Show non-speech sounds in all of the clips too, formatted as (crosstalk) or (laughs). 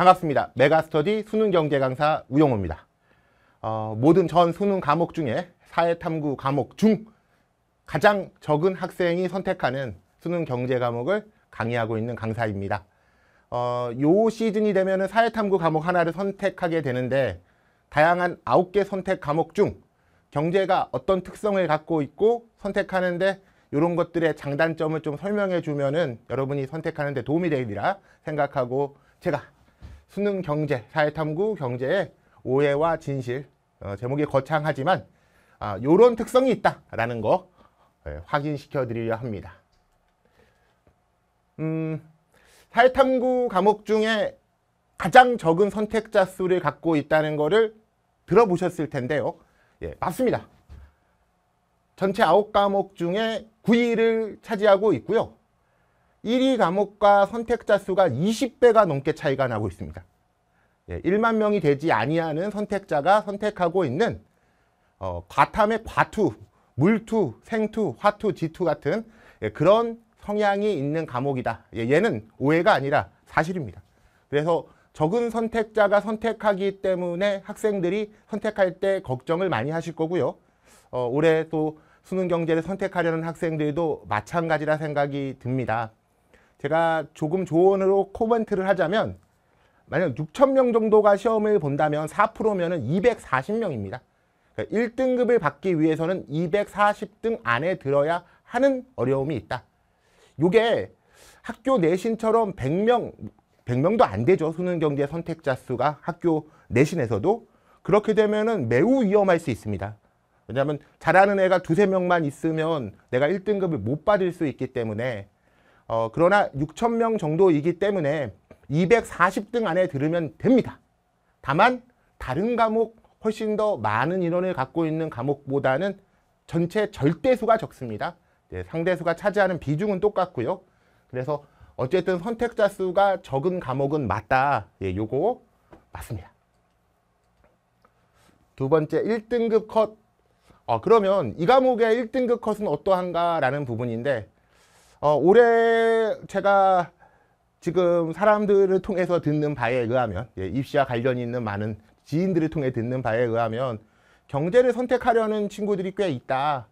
반갑습니다. 메가스터디 수능 경제 강사 우영호입니다. 어, 모든 전 수능 과목 중에 사회탐구 과목 중 가장 적은 학생이 선택하는 수능 경제 과목을 강의하고 있는 강사입니다. 어, 요 시즌이 되면 사회탐구 과목 하나를 선택하게 되는데 다양한 9개 선택 과목 중 경제가 어떤 특성을 갖고 있고 선택하는데 이런 것들의 장단점을 좀 설명해 주면은 여러분이 선택하는 데 도움이 되리라 생각하고 제가 수능 경제, 사회탐구 경제의 오해와 진실 어, 제목이 거창하지만 아, 요런 특성이 있다라는 거 예, 확인시켜 드리려 합니다. 음, 사회탐구 과목 중에 가장 적은 선택자 수를 갖고 있다는 거를 들어보셨을 텐데요. 예, 맞습니다. 전체 9과목 중에 9위를 차지하고 있고요. 1위 과목과 선택자 수가 20배가 넘게 차이가 나고 있습니다. 예, 1만 명이 되지 아니하는 선택자가 선택하고 있는 어, 과탐의 과투, 물투, 생투, 화투, 지투 같은 예, 그런 성향이 있는 과목이다. 예, 얘는 오해가 아니라 사실입니다. 그래서 적은 선택자가 선택하기 때문에 학생들이 선택할 때 걱정을 많이 하실 거고요. 어, 올해 또 수능 경제를 선택하려는 학생들도 마찬가지라 생각이 듭니다. 제가 조금 조언으로 코멘트를 하자면 만약 6천 명 정도가 시험을 본다면 4%면 은 240명입니다. 그러니까 1등급을 받기 위해서는 240등 안에 들어야 하는 어려움이 있다. 요게 학교 내신처럼 100명, 100명도 안 되죠. 수능경제 선택자 수가 학교 내신에서도. 그렇게 되면 은 매우 위험할 수 있습니다. 왜냐하면 잘하는 애가 두세 명만 있으면 내가 1등급을 못 받을 수 있기 때문에 어, 그러나 6천 명 정도이기 때문에 240등 안에 들으면 됩니다. 다만 다른 과목 훨씬 더 많은 인원을 갖고 있는 과목보다는 전체 절대수가 적습니다. 네, 상대수가 차지하는 비중은 똑같고요. 그래서 어쨌든 선택자 수가 적은 과목은 맞다. 예, 요거 맞습니다. 두 번째 1등급 컷. 어, 그러면 이 과목의 1등급 컷은 어떠한가라는 부분인데 어, 올해 제가 지금 사람들을 통해서 듣는 바에 의하면 예, 입시와 관련이 있는 많은 지인들을 통해 듣는 바에 의하면 경제를 선택하려는 친구들이 꽤 있다.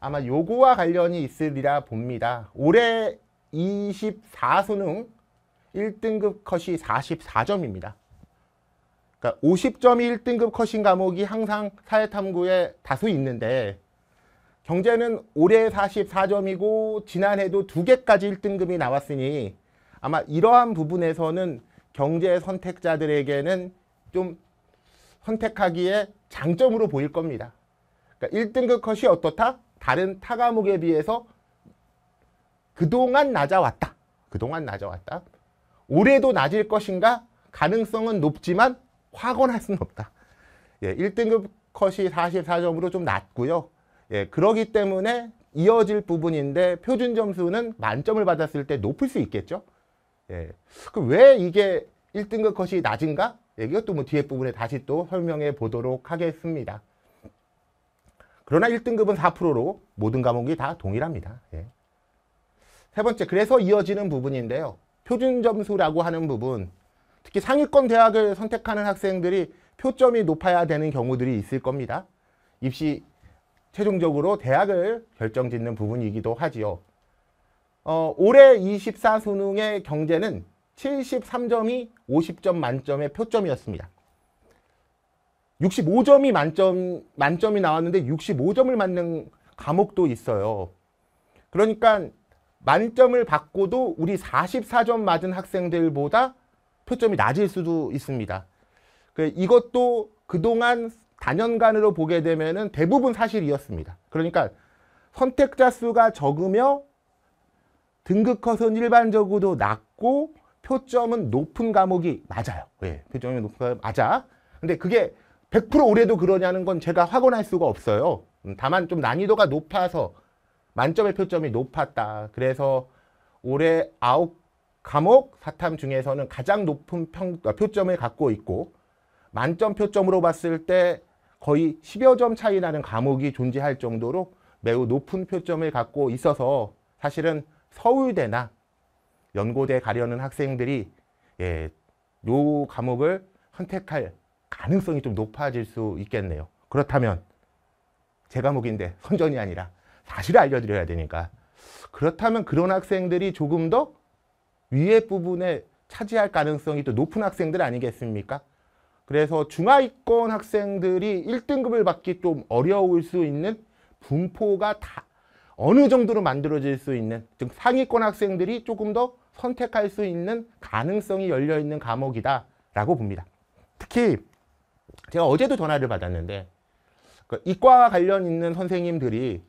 아마 요거와 관련이 있으리라 봅니다. 올해 24수능 1등급 컷이 44점입니다. 그러니까 50점이 1등급 컷인 과목이 항상 사회탐구에 다수 있는데 경제는 올해 44점이고 지난해도 두 개까지 1등급이 나왔으니 아마 이러한 부분에서는 경제 선택자들에게는 좀 선택하기에 장점으로 보일 겁니다. 그러니까 1등급 컷이 어떻다? 다른 타 과목에 비해서 그동안 낮아왔다. 그동안 낮아왔다. 올해도 낮을 것인가? 가능성은 높지만 확언할 수는 없다. 예, 1등급 컷이 44점으로 좀 낮고요. 예, 그러기 때문에 이어질 부분인데 표준 점수는 만점을 받았을 때 높을 수 있겠죠. 예. 그 왜 이게 1등급 컷이 낮은가? 예, 이것도 뭐 뒤에 부분에 다시 또 설명해 보도록 하겠습니다. 그러나 1등급은 4%로 모든 과목이 다 동일합니다. 예. 세 번째, 그래서 이어지는 부분인데요. 표준 점수라고 하는 부분, 특히 상위권 대학을 선택하는 학생들이 표점이 높아야 되는 경우들이 있을 겁니다. 입시 최종적으로 대학을 결정짓는 부분이기도 하지요. 어, 올해 24수능의 경제는 73점이 50점 만점의 표점이었습니다. 65점이 만점, 만점이 나왔는데 65점을 맞는 과목도 있어요. 그러니까 만점을 받고도 우리 44점 맞은 학생들보다 표점이 낮을 수도 있습니다. 그 이것도 그동안 단연간으로 보게 되면 대부분 사실이었습니다. 그러니까 선택자 수가 적으며 등급 컷은 일반적으로 낮고 표점은 높은 과목이 맞아요. 예, 표점이 높은 과목 이 맞아. 근데 그게 100% 올해도 그러냐는 건 제가 확언할 수가 없어요. 음, 다만 좀 난이도가 높아서 만점의 표점이 높았다. 그래서 올해 아홉 과목 사탐 중에서는 가장 높은 평, 어, 표점을 갖고 있고 만점 표점으로 봤을 때 거의 10여 점 차이 나는 과목이 존재할 정도로 매우 높은 표점을 갖고 있어서 사실은 서울대나 연고대 가려는 학생들이 예, 요 과목을 선택할 가능성이 좀 높아질 수 있겠네요. 그렇다면 제 과목인데 선전이 아니라 사실을 알려드려야 되니까 그렇다면 그런 학생들이 조금 더 위의 부분에 차지할 가능성이 또 높은 학생들 아니겠습니까? 그래서 중하위권 학생들이 1등급을 받기 좀 어려울 수 있는 분포가 다 어느 정도로 만들어질 수 있는 즉 상위권 학생들이 조금 더 선택할 수 있는 가능성이 열려있는 과목이다 라고 봅니다. 특히 제가 어제도 전화를 받았는데 그 이과와 관련 있는 선생님들이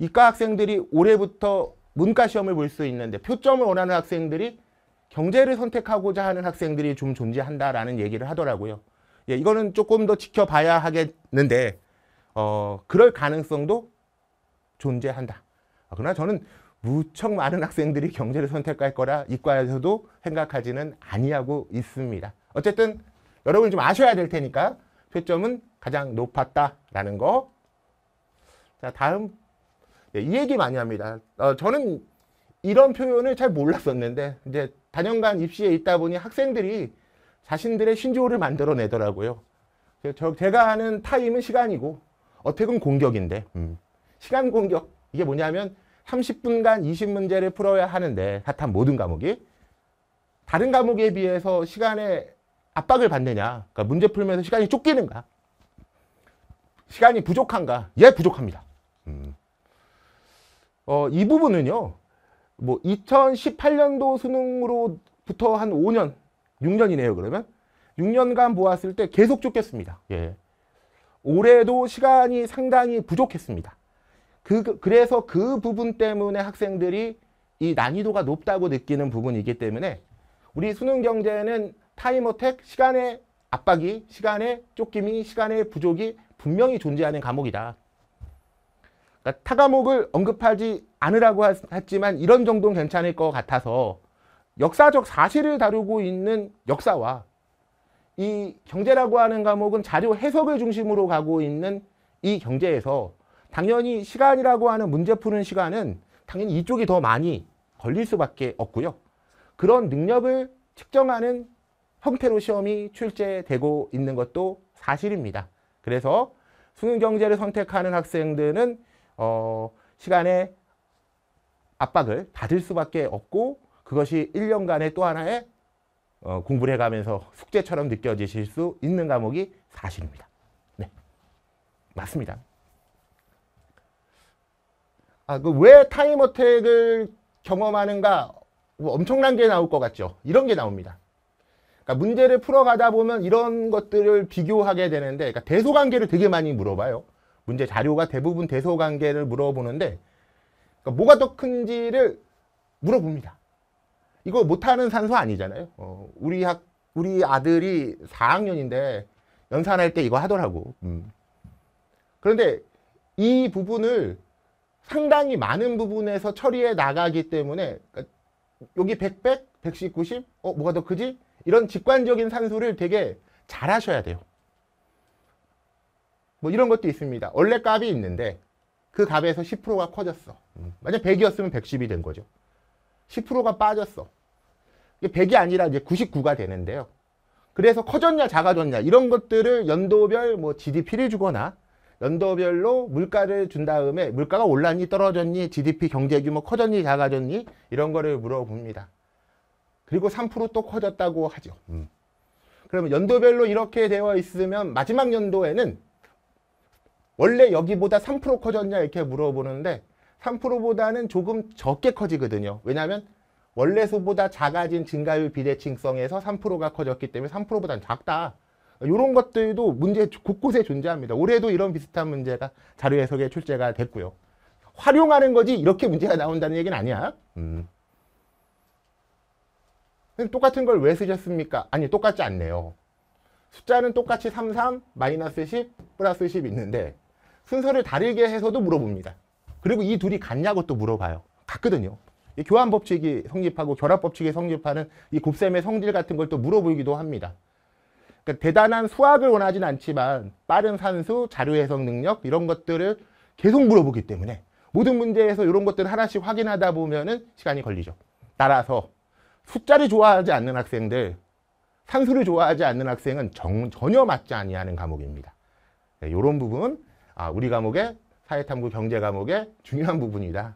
이과 학생들이 올해부터 문과 시험을 볼 수 있는데 표점을 원하는 학생들이 경제를 선택하고자 하는 학생들이 좀 존재한다라는 얘기를 하더라고요. 예, 이거는 조금 더 지켜봐야 하겠는데 어, 그럴 가능성도 존재한다. 아, 그러나 저는 무척 많은 학생들이 경제를 선택할 거라 이과에서도 생각하지는 아니하고 있습니다. 어쨌든 여러분 좀 아셔야 될 테니까 표점은 가장 높았다라는 거. 자 다음 네, 이 얘기 많이 합니다. 어, 저는 이런 표현을 잘 몰랐었는데 이제 단연간 입시에 있다 보니 학생들이 자신들의 신조어를 만들어내더라고요. 제가 아는 타임은 시간이고 어택은 공격인데 음. 시간 공격 이게 뭐냐면 30분간 20문제를 풀어야 하는데 핫한 모든 과목이 다른 과목에 비해서 시간에 압박을 받느냐 그러니까 문제 풀면서 시간이 쫓기는가 시간이 부족한가 예 부족합니다 음. 어, 이 부분은요 뭐 2018년도 수능으로부터 한 5년 6년이네요, 그러면. 6년간 보았을 때 계속 쫓겼습니다. 예. 올해도 시간이 상당히 부족했습니다. 그, 그래서 그 부분 때문에 학생들이 이 난이도가 높다고 느끼는 부분이기 때문에 우리 수능 경제는 타임어택 시간의 압박이 시간의 쫓김이 시간의 부족이 분명히 존재하는 과목이다. 그러니까 타 과목을 언급하지 않으라고 했지만 이런 정도는 괜찮을 것 같아서 역사적 사실을 다루고 있는 역사와 이 경제라고 하는 과목은 자료 해석을 중심으로 가고 있는 이 경제에서 당연히 시간이라고 하는 문제 푸는 시간은 당연히 이쪽이 더 많이 걸릴 수밖에 없고요. 그런 능력을 측정하는 형태로 시험이 출제되고 있는 것도 사실입니다. 그래서 수능 경제를 선택하는 학생들은 어, 시간에 압박을 받을 수밖에 없고 그것이 1년간의 또 하나의 어, 공부를 해가면서 숙제처럼 느껴지실 수 있는 과목이 사실입니다. 네. 맞습니다. 아, 그 왜 타임 어택을 경험하는가 뭐 엄청난 게 나올 것 같죠. 이런 게 나옵니다. 그러니까 문제를 풀어가다 보면 이런 것들을 비교하게 되는데 그러니까 대소관계를 되게 많이 물어봐요. 문제 자료가 대부분 대소관계를 물어보는데 그러니까 뭐가 더 큰지를 물어봅니다. 이거 못하는 산소 아니잖아요. 어, 우리 학, 우리 아들이 4학년인데 연산할 때 이거 하더라고. 음. 그런데 이 부분을 상당히 많은 부분에서 처리해 나가기 때문에 그러니까 여기 100, 100, 110, 90, 어, 뭐가 더 크지? 이런 직관적인 산소를 되게 잘 하셔야 돼요. 뭐 이런 것도 있습니다. 원래 값이 있는데 그 값에서 10%가 커졌어. 음. 만약 100이었으면 110이 된 거죠. 10%가 빠졌어. 이게 100이 아니라 이제 99가 되는데요. 그래서 커졌냐 작아졌냐 이런 것들을 연도별 뭐 GDP를 주거나 연도별로 물가를 준 다음에 물가가 올랐니 떨어졌니 GDP 경제 규모 커졌니 작아졌니 이런 거를 물어봅니다. 그리고 3%또 커졌다고 하죠. 음. 그러면 연도별로 이렇게 되어 있으면 마지막 연도에는 원래 여기보다 3% 커졌냐 이렇게 물어보는데 3%보다는 조금 적게 커지거든요. 왜냐하면 원래 수보다 작아진 증가율 비대칭성에서 3%가 커졌기 때문에 3%보다는 작다. 이런 것들도 문제 곳곳에 존재합니다. 올해도 이런 비슷한 문제가 자료 해석에 출제가 됐고요. 활용하는 거지 이렇게 문제가 나온다는 얘기는 아니야. 음. 똑같은 걸 왜 쓰셨습니까? 아니 똑같지 않네요. 숫자는 똑같이 33, 마이너스 10, 플러스 10 있는데 순서를 다르게 해서도 물어봅니다. 그리고 이 둘이 같냐고 또 물어봐요. 같거든요. 교환 법칙이 성립하고 결합 법칙이 성립하는 이 곱셈의 성질 같은 걸 또 물어보기도 합니다. 그러니까 대단한 수학을 원하진 않지만 빠른 산수, 자료 해석 능력 이런 것들을 계속 물어보기 때문에 모든 문제에서 이런 것들 을 하나씩 확인하다 보면은 시간이 걸리죠. 따라서 숫자를 좋아하지 않는 학생들, 산수를 좋아하지 않는 학생은 정, 전혀 맞지 아니하는 과목입니다. 이런 네, 부분 아, 우리 과목의 사회탐구 경제 과목의 중요한 부분이다.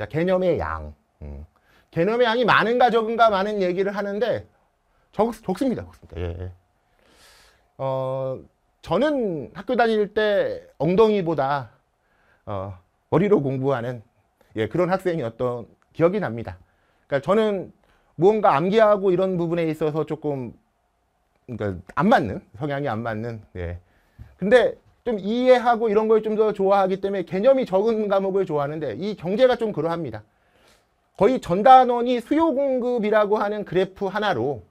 자, 개념의 양. 음. 개념의 양이 많은가 적은가 많은 얘기를 하는데 적, 적습니다. 적습니다. 예, 예. 어, 저는 학교 다닐 때 엉덩이보다 어, 머리로 공부하는 예, 그런 학생이었던 기억이 납니다. 그러니까 저는 무언가 암기하고 이런 부분에 있어서 조금 그러니까 안 맞는 성향이 안 맞는 예. 근데 좀 이해하고 이런 걸 좀 더 좋아하기 때문에 개념이 적은 과목을 좋아하는데 이 경제가 좀 그러합니다. 거의 전단원이 수요 공급이라고 하는 그래프 하나로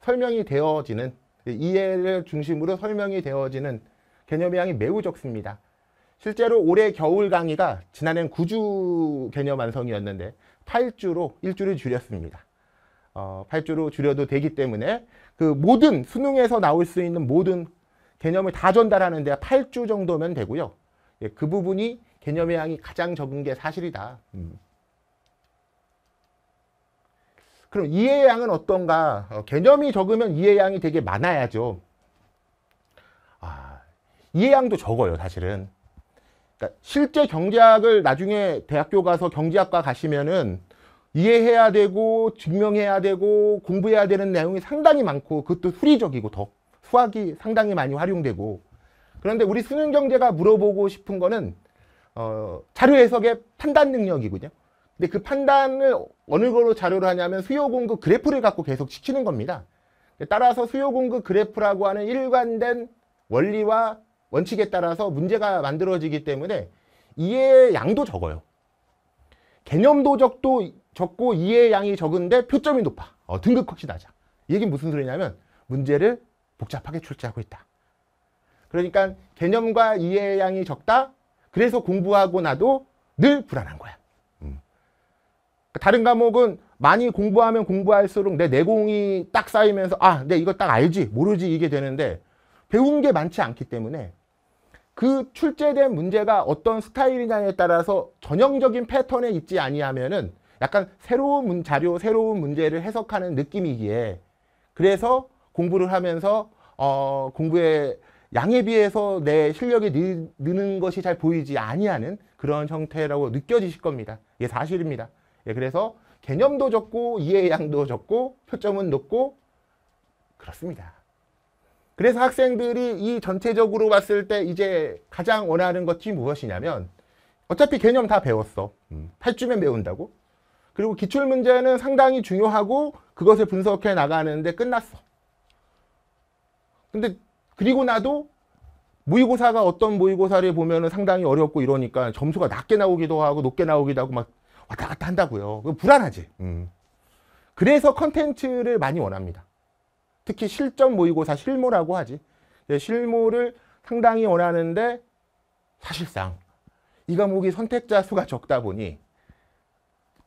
설명이 되어지는 이해를 중심으로 설명이 되어지는 개념의 양이 매우 적습니다. 실제로 올해 겨울 강의가 지난해 9주 개념 완성이었는데 8주로 1주를 줄였습니다. 어, 8주로 줄여도 되기 때문에 그 모든 수능에서 나올 수 있는 모든 개념을 다 전달하는 데가 8주 정도면 되고요. 예, 그 부분이 개념의 양이 가장 적은 게 사실이다. 음. 그럼 이해 의 양은 어떤가? 어, 개념이 적으면 이해 의 양이 되게 많아야죠. 아, 이해 의 양도 적어요, 사실은. 그러니까 실제 경제학을 나중에 대학교 가서 경제학과 가시면은 이해해야 되고 증명해야 되고 공부해야 되는 내용이 상당히 많고 그것도 수리적이고 더 수학이 상당히 많이 활용되고 그런데 우리 수능 경제가 물어보고 싶은 거는 어, 자료 해석의 판단 능력이군요. 근데 그 판단을 어느 걸로자료로 하냐면 수요 공급 그래프를 갖고 계속 시키는 겁니다. 따라서 수요 공급 그래프라고 하는 일관된 원리와 원칙에 따라서 문제가 만들어지기 때문에 이해 양도 적어요. 개념도 적도 적고 이해 양이 적은데 표점이 높아. 어, 등급 컷이 낮아. 이게 무슨 소리냐면 문제를 복잡하게 출제하고 있다. 그러니까 개념과 이해 양이 적다. 그래서 공부하고 나도 늘 불안한 거야. 음. 다른 과목은 많이 공부하면 공부할수록 내 내공이 딱 쌓이면서 아, 내 네, 이거 딱 알지, 모르지 이게 되는데 배운 게 많지 않기 때문에 그 출제된 문제가 어떤 스타일이냐에 따라서 전형적인 패턴에 있지 아니하면은 약간 새로운 자료, 새로운 문제를 해석하는 느낌이기에 그래서 공부를 하면서 어, 공부의 양에 비해서 내 실력이 느, 는 것이 잘 보이지 아니하는 그런 형태라고 느껴지실 겁니다. 이게 사실입니다. 예, 그래서 개념도 적고 이해의 양도 적고 표점은 높고 그렇습니다. 그래서 학생들이 이 전체적으로 봤을 때 이제 가장 원하는 것이 무엇이냐면 어차피 개념 다 배웠어. 음. 8주면 배운다고. 그리고 기출문제는 상당히 중요하고 그것을 분석해 나가는데 끝났어. 근데 그리고 나도 모의고사가 어떤 모의고사를 보면 상당히 어렵고 이러니까 점수가 낮게 나오기도 하고 높게 나오기도 하고 막 왔다 갔다 한다고요. 불안하지. 음. 그래서 컨텐츠를 많이 원합니다. 특히 실전 모의고사 실무라고 하지. 예, 실무를 상당히 원하는데 사실상 이 과목이 선택자 수가 적다 보니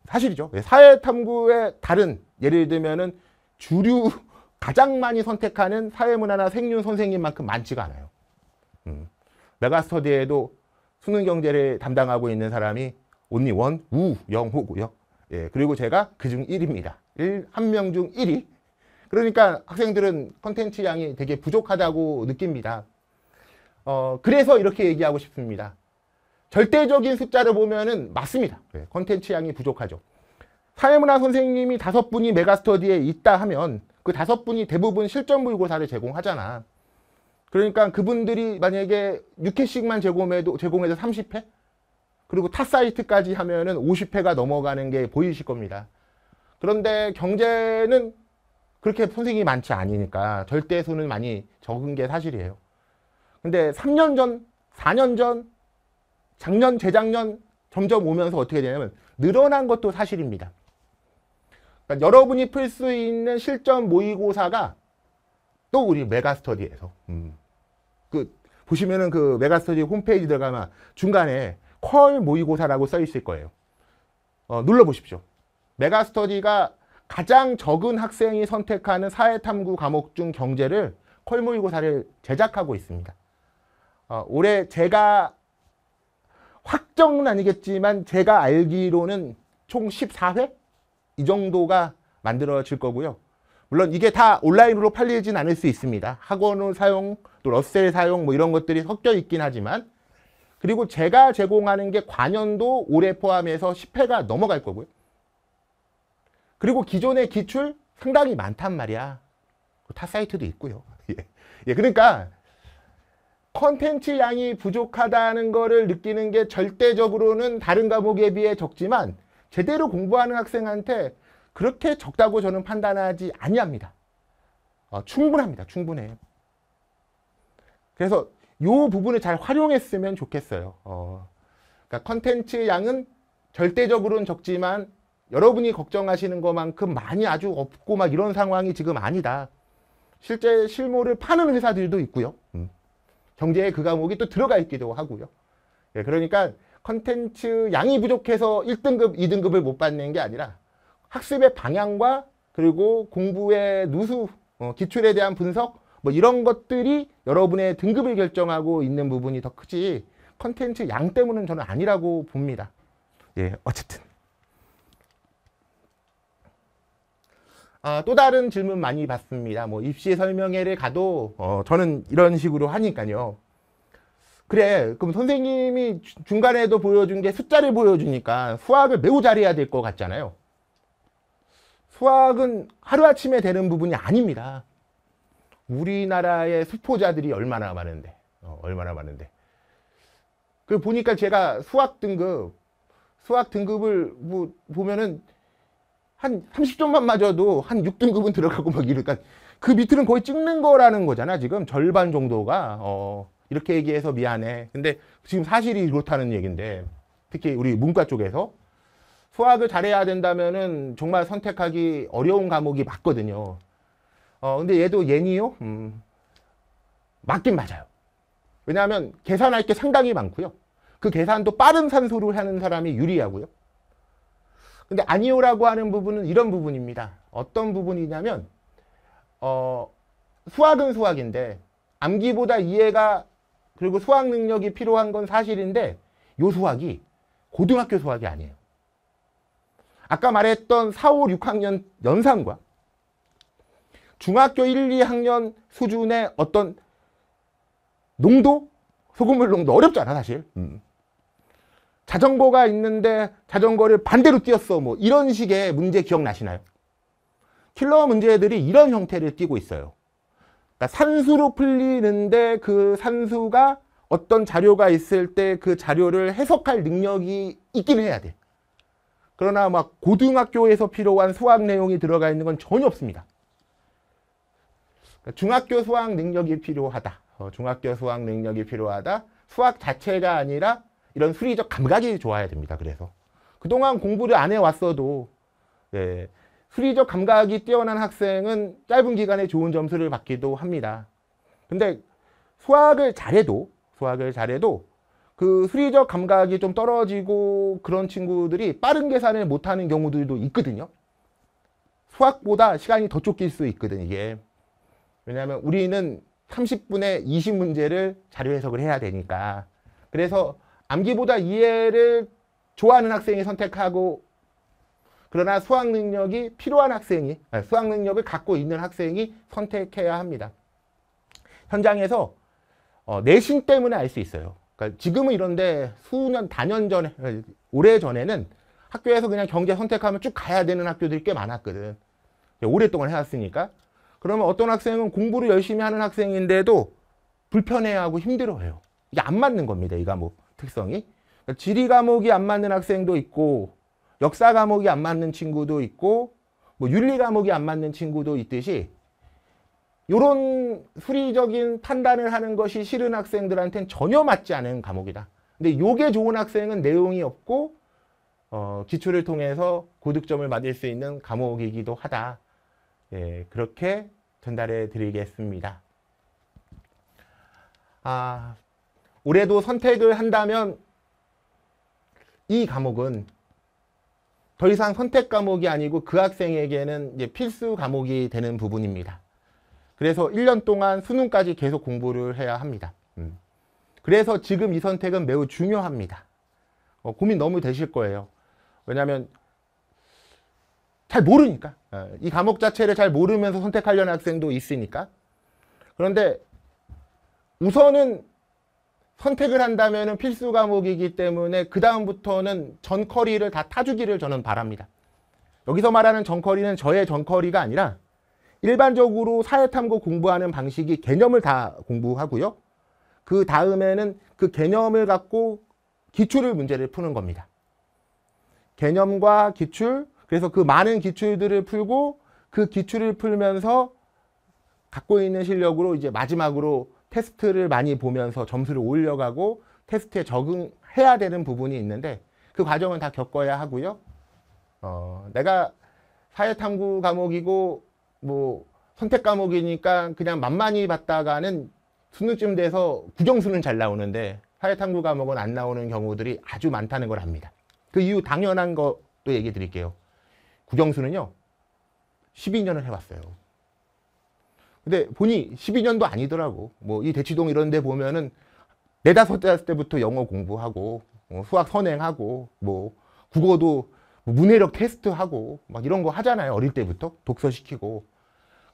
사실이죠. 예, 사회탐구의 다른 예를 들면은 주류 가장 많이 선택하는 사회문화나 생윤 선생님만큼 많지가 않아요. 음. 메가스터디에도 수능 경제를 담당하고 있는 사람이 온리 원 우영호고요. 예, 그리고 제가 그 중 1입니다. 1, 한명중 1위. 그러니까 학생들은 컨텐츠 양이 되게 부족하다고 느낍니다. 어, 그래서 이렇게 얘기하고 싶습니다. 절대적인 숫자를 보면은 맞습니다. 예, 컨텐츠 양이 부족하죠. 사회문화 선생님이 다섯 분이 메가스터디에 있다 하면 그 다섯 분이 대부분 실전 불고사를 제공하잖아. 그러니까 그분들이 만약에 6회씩만 제공해도 제공해서 30회 그리고 타 사이트까지 하면은 50회가 넘어가는 게 보이실 겁니다. 그런데 경제는 그렇게 선생님이 많지 않으니까 절대 수는 많이 적은 게 사실이에요. 근데 3년 전, 4년 전, 작년, 재작년 점점 오면서 어떻게 되냐면 늘어난 것도 사실입니다. 그러니까 여러분이 풀 수 있는 실전 모의고사가 또 우리 메가스터디에서 음. 그 보시면은 그 메가스터디 홈페이지 들어가면 중간에 퀄 모의고사라고 써 있을 거예요. 어, 눌러보십시오. 메가스터디가 가장 적은 학생이 선택하는 사회탐구 과목 중 경제를 퀄 모의고사를 제작하고 있습니다. 어, 올해 제가 확정은 아니겠지만 제가 알기로는 총 14회? 이 정도가 만들어질 거고요. 물론 이게 다 온라인으로 팔리진 않을 수 있습니다. 학원을 사용, 또 러셀 사용 뭐 이런 것들이 섞여 있긴 하지만 그리고 제가 제공하는 게 관연도 올해 포함해서 10회가 넘어갈 거고요. 그리고 기존의 기출 상당히 많단 말이야. 그 타 사이트도 있고요. (laughs) 예. 예, 그러니까 컨텐츠 양이 부족하다는 거를 느끼는 게 절대적으로는 다른 과목에 비해 적지만 제대로 공부하는 학생한테 그렇게 적다고 저는 판단하지 아니합니다. 어, 충분합니다. 충분해 그래서 이 부분을 잘 활용했으면 좋겠어요. 어, 그러니까 컨텐츠 양은 절대적으로는 적지만 여러분이 걱정하시는 것만큼 많이 아주 없고 막 이런 상황이 지금 아니다. 실제 실물을 파는 회사들도 있고요. 음. 경제의 그 과목이 또 들어가 있기도 하고요. 예, 그러니까 컨텐츠 양이 부족해서 1등급, 2등급을 못 받는 게 아니라 학습의 방향과 그리고 공부의 누수, 어, 기출에 대한 분석 뭐 이런 것들이 여러분의 등급을 결정하고 있는 부분이 더 크지 컨텐츠 양 때문은 저는 아니라고 봅니다. 예, 어쨌든. 아, 또 다른 질문 많이 받습니다. 뭐 입시 설명회를 가도 어, 저는 이런 식으로 하니까요. 그래 그럼 선생님이 중간에도 보여준 게 숫자를 보여주니까 수학을 매우 잘해야 될 것 같잖아요 수학은 하루아침에 되는 부분이 아닙니다 우리나라의 수포자들이 얼마나 많은데 어, 얼마나 많은데 그 보니까 제가 수학 등급 수학 등급을 뭐 보면은 한 30점만 맞아도 한 6등급은 들어가고 막 이러니까 그 밑으로는 거의 찍는 거라는 거잖아 지금 절반 정도가 어 이렇게 얘기해서 미안해. 근데 지금 사실이 그렇다는 얘기인데 특히 우리 문과 쪽에서 수학을 잘해야 된다면은 정말 선택하기 어려운 과목이 맞거든요. 어, 근데 얘도 얘니요? 음, 맞긴 맞아요. 왜냐하면 계산할 게 상당히 많고요. 그 계산도 빠른 산소를 하는 사람이 유리하고요. 근데 아니요라고 하는 부분은 이런 부분입니다. 어떤 부분이냐면 어, 수학은 수학인데 암기보다 이해가 그리고 수학 능력이 필요한 건 사실인데 요 수학이 고등학교 수학이 아니에요. 아까 말했던 4, 5, 6학년 연산과 중학교 1, 2학년 수준의 어떤 농도? 소금물 농도 어렵잖아 사실. 음. 자전거가 있는데 자전거를 반대로 뛰었어 뭐 이런 식의 문제 기억나시나요? 킬러 문제들이 이런 형태를 띠고 있어요. 그러니까 산수로 풀리는데 그 산수가 어떤 자료가 있을 때 그 자료를 해석할 능력이 있기는 해야 돼. 그러나 막 고등학교에서 필요한 수학 내용이 들어가 있는 건 전혀 없습니다. 그러니까 중학교 수학 능력이 필요하다. 어, 중학교 수학 능력이 필요하다. 수학 자체가 아니라 이런 수리적 감각이 좋아야 됩니다. 그래서 그동안 공부를 안 해왔어도 예, 수리적 감각이 뛰어난 학생은 짧은 기간에 좋은 점수를 받기도 합니다. 근데 수학을 잘해도 수학을 잘해도 그 수리적 감각이 좀 떨어지고 그런 친구들이 빠른 계산을 못하는 경우들도 있거든요. 수학보다 시간이 더 쫓길 수 있거든 이게. 왜냐하면 우리는 30분에 20문제를 자료 해석을 해야 되니까. 그래서 암기보다 이해를 좋아하는 학생이 선택하고 그러나 수학 능력이 필요한 학생이, 수학 능력을 갖고 있는 학생이 선택해야 합니다. 현장에서 어, 내신 때문에 알 수 있어요. 그러니까 지금은 이런데 수년, 단년 전에, 오래 전에는 학교에서 그냥 경제 선택하면 쭉 가야 되는 학교들이 꽤 많았거든. 오랫동안 해왔으니까. 그러면 어떤 학생은 공부를 열심히 하는 학생인데도 불편해하고 힘들어해요. 이게 안 맞는 겁니다. 이 과목 특성이. 그러니까 지리 과목이 안 맞는 학생도 있고 역사 과목이 안 맞는 친구도 있고 뭐 윤리 과목이 안 맞는 친구도 있듯이 이런 수리적인 판단을 하는 것이 싫은 학생들한테는 전혀 맞지 않은 과목이다. 근데 요게 좋은 학생은 내용이 없고 어, 기초를 통해서 고득점을 받을 수 있는 과목이기도 하다. 예, 그렇게 전달해 드리겠습니다. 아, 올해도 선택을 한다면 이 과목은 더 이상 선택 과목이 아니고 그 학생에게는 이제 필수 과목이 되는 부분입니다. 그래서 1년 동안 수능까지 계속 공부를 해야 합니다. 음. 그래서 지금 이 선택은 매우 중요합니다. 어, 고민 너무 되실 거예요. 왜냐하면 잘 모르니까. 어, 이 과목 자체를 잘 모르면서 선택하려는 학생도 있으니까. 그런데 우선은 선택을 한다면 필수 과목이기 때문에 그 다음부터는 전커리를 다 타주기를 저는 바랍니다. 여기서 말하는 전커리는 저의 전커리가 아니라 일반적으로 사회탐구 공부하는 방식이 개념을 다 공부하고요. 그 다음에는 그 개념을 갖고 기출을 문제를 푸는 겁니다. 개념과 기출, 그래서 그 많은 기출들을 풀고 그 기출을 풀면서 갖고 있는 실력으로 이제 마지막으로 테스트를 많이 보면서 점수를 올려가고 테스트에 적응해야 되는 부분이 있는데 그 과정은 다 겪어야 하고요. 어, 내가 사회탐구 과목이고 뭐 선택 과목이니까 그냥 만만히 봤다가는 수능쯤 돼서 부정수는 잘 나오는데 사회탐구 과목은 안 나오는 경우들이 아주 많다는 걸 압니다. 그 이유 당연한 것도 얘기해 드릴게요. 국영수는요. 12년을 해왔어요. 근데 보니 12년도 아니더라고. 뭐 이 대치동 이런 데 보면은 네다섯 살 때부터 영어 공부하고 어, 수학 선행하고 뭐 국어도 뭐 문해력 테스트하고 막 이런 거 하잖아요. 어릴 때부터 독서시키고.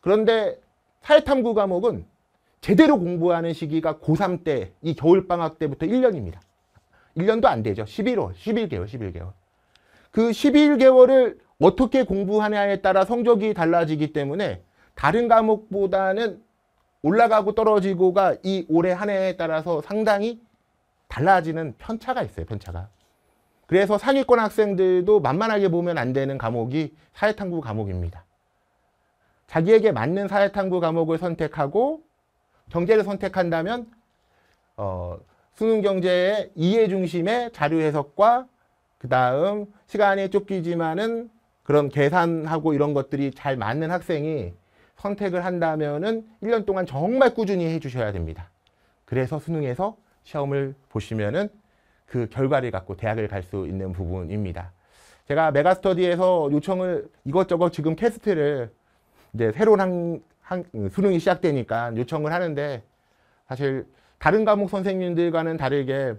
그런데 사회탐구 과목은 제대로 공부하는 시기가 고3 때, 이 겨울방학 때부터 1년입니다. 1년도 안 되죠. 11월, 11개월, 11개월. 그 11개월을 어떻게 공부하냐에 따라 성적이 달라지기 때문에 다른 과목보다는 올라가고 떨어지고가 이 올해 한 해에 따라서 상당히 달라지는 편차가 있어요. 편차가. 그래서 상위권 학생들도 만만하게 보면 안 되는 과목이 사회탐구 과목입니다. 자기에게 맞는 사회탐구 과목을 선택하고 경제를 선택한다면 어, 수능 경제의 이해 중심의 자료 해석과 그 다음 시간에 쫓기지만은 그런 계산하고 이런 것들이 잘 맞는 학생이 선택을 한다면은 1년 동안 정말 꾸준히 해주셔야 됩니다. 그래서 수능에서 시험을 보시면은 그 결과를 갖고 대학을 갈 수 있는 부분입니다. 제가 메가스터디에서 요청을 이것저것 지금 캐스트를 이제 새로운 한, 한, 수능이 시작되니까 요청을 하는데 사실 다른 과목 선생님들과는 다르게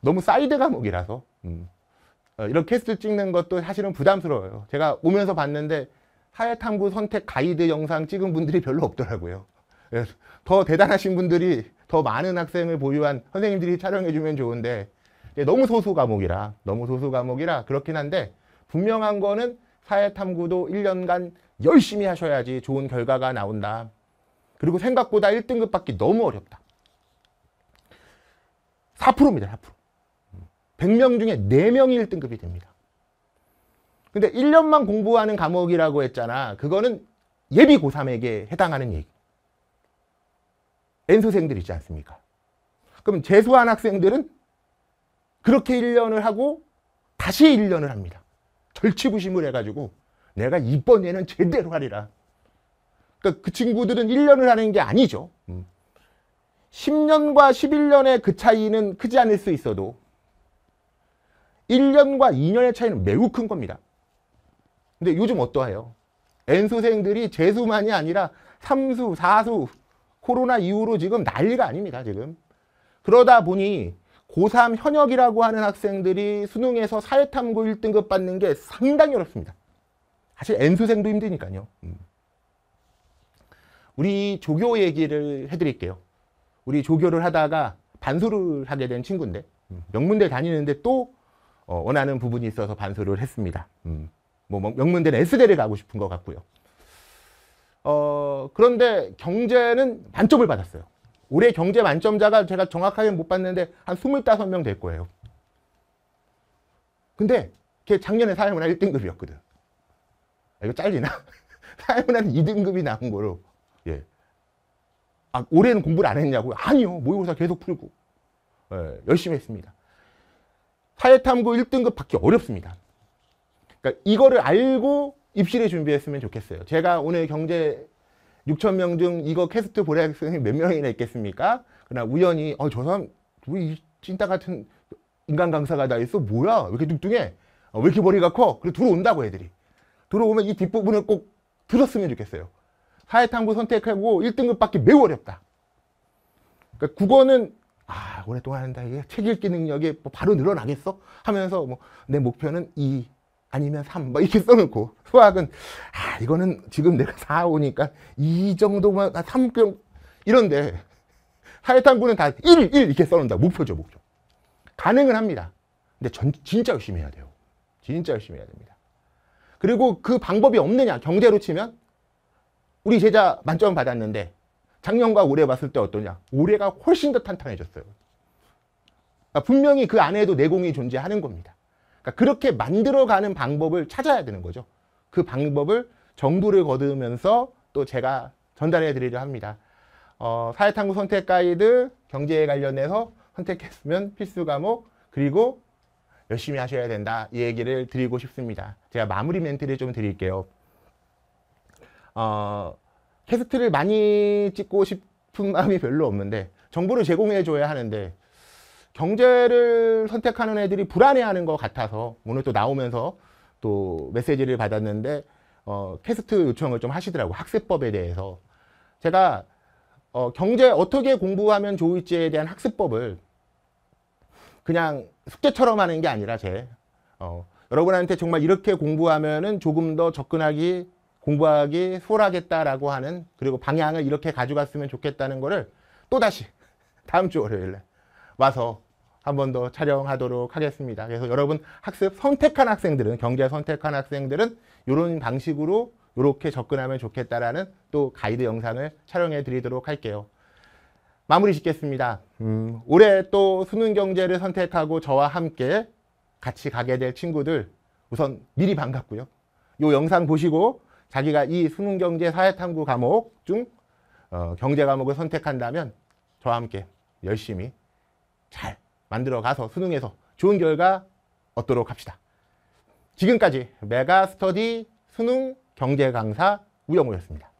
너무 사이드 과목이라서 음. 어, 이런 캐스트 찍는 것도 사실은 부담스러워요. 제가 오면서 봤는데 하야탐구 선택 가이드 영상 찍은 분들이 별로 없더라고요. 예, 더 대단하신 분들이 더 많은 학생을 보유한 선생님들이 촬영해주면 좋은데 너무 소수 과목이라 너무 소수 과목이라 그렇긴 한데 분명한 거는 사회탐구도 1년간 열심히 하셔야지 좋은 결과가 나온다. 그리고 생각보다 1등급 받기 너무 어렵다. 4%입니다. 4%. 100명 중에 4명이 1등급이 됩니다. 근데 1년만 공부하는 과목이라고 했잖아. 그거는 예비 고3에게 해당하는 얘기. N수생들 있지 않습니까? 그럼 재수한 학생들은 그렇게 1년을 하고 다시 1년을 합니다. 절치부심을 해가지고 내가 이번에는 제대로 하리라. 그러니까 그 친구들은 1년을 하는 게 아니죠. 10년과 음. 11년의 그 차이는 크지 않을 수 있어도 1년과 2년의 차이는 매우 큰 겁니다. 근데 요즘 어떠해요? N수생들이 재수만이 아니라 삼수사수 코로나 이후로 지금 난리가 아닙니다. 지금. 그러다 보니 고3 현역이라고 하는 학생들이 수능에서 사회탐구 1등급 받는 게 상당히 어렵습니다. 사실 N수생도 힘드니까요. 음. 우리 조교 얘기를 해드릴게요. 우리 조교를 하다가 반수를 하게 된 친구인데 음, 명문대 다니는데 또 어, 원하는 부분이 있어서 반수를 했습니다. 음. 뭐 명문대는 S대를 가고 싶은 것 같고요. 어, 그런데 경제는 만점을 받았어요. 올해 경제 만점자가 제가 정확하게 못 봤는데 한 25명 될 거예요. 근데 걔 작년에 사회문화 1등급이었거든. 아, 이거 잘리나? (laughs) 사회문화는 2등급이 나온 거로. 예. 아, 올해는 공부를 안 했냐고요? 아니요. 모의고사 계속 풀고. 예, 열심히 했습니다. 사회탐구 1등급 받기 어렵습니다. 그러니까 이거를 알고 입시를 준비했으면 좋겠어요. 제가 오늘 경제 6천 명 중 이거 캐스트 보레 학생이 몇 명이나 있겠습니까? 그러나 우연히 어저 사람 왜이 찐따 같은 인간 강사가 다 있어? 뭐야? 왜 이렇게 뚱뚱해? 어, 왜 이렇게 머리가 커? 그래 들어온다고 애들이. 들어오면 이 뒷부분을 꼭 들었으면 좋겠어요. 사회탐구 선택하고 1등급받기 매우 어렵다. 그러니까 국어는 아 오랫동안 한다 이게 책 읽기 능력이 뭐 바로 늘어나겠어? 하면서 뭐 내 목표는 이 아니면 3, 뭐 이렇게 써놓고 수학은 아 이거는 지금 내가 4, 5니까 이 정도만 3, 아, 3, 이런데 하여탐구는다 1, 1 이렇게 써놓는다. 목표죠, 목표. 가능은 합니다. 근데 전, 진짜 열심히 해야 돼요. 진짜 열심히 해야 됩니다. 그리고 그 방법이 없느냐, 경제로 치면 우리 제자 만점 받았는데 작년과 올해 봤을 때 어떠냐? 올해가 훨씬 더 탄탄해졌어요. 그러니까 분명히 그 안에도 내공이 존재하는 겁니다. 그러니까 그렇게 만들어가는 방법을 찾아야 되는 거죠. 그 방법을 정보를 거두면서 또 제가 전달해 드리려 합니다. 어, 사회탐구 선택 가이드, 경제에 관련해서 선택했으면 필수 과목, 그리고 열심히 하셔야 된다. 이 얘기를 드리고 싶습니다. 제가 마무리 멘트를 좀 드릴게요. 어, 캐스트를 많이 찍고 싶은 마음이 별로 없는데 정보를 제공해 줘야 하는데 경제를 선택하는 애들이 불안해하는 것 같아서 오늘 또 나오면서 또 메시지를 받았는데 어, 캐스트 요청을 좀 하시더라고 요 학습법에 대해서 제가 어, 경제 어떻게 공부하면 좋을지에 대한 학습법을 그냥 숙제처럼 하는 게 아니라 제 어, 여러분한테 정말 이렇게 공부하면은 조금 더 접근하기 공부하기 수월하겠다라고 하는 그리고 방향을 이렇게 가져갔으면 좋겠다는 거를 또다시 (laughs) 다음 주 월요일에 와서 한 번 더 촬영하도록 하겠습니다. 그래서 여러분 학습 선택한 학생들은 경제 선택한 학생들은 이런 방식으로 이렇게 접근하면 좋겠다라는 또 가이드 영상을 촬영해 드리도록 할게요. 마무리 짓겠습니다. 음, 올해 또 수능 경제를 선택하고 저와 함께 같이 가게 될 친구들 우선 미리 반갑고요. 이 영상 보시고 자기가 이 수능 경제 사회탐구 과목 중 어, 경제 과목을 선택한다면 저와 함께 열심히 잘 만들어가서 수능에서 좋은 결과 얻도록 합시다. 지금까지 메가스터디 수능 경제강사 우영우였습니다.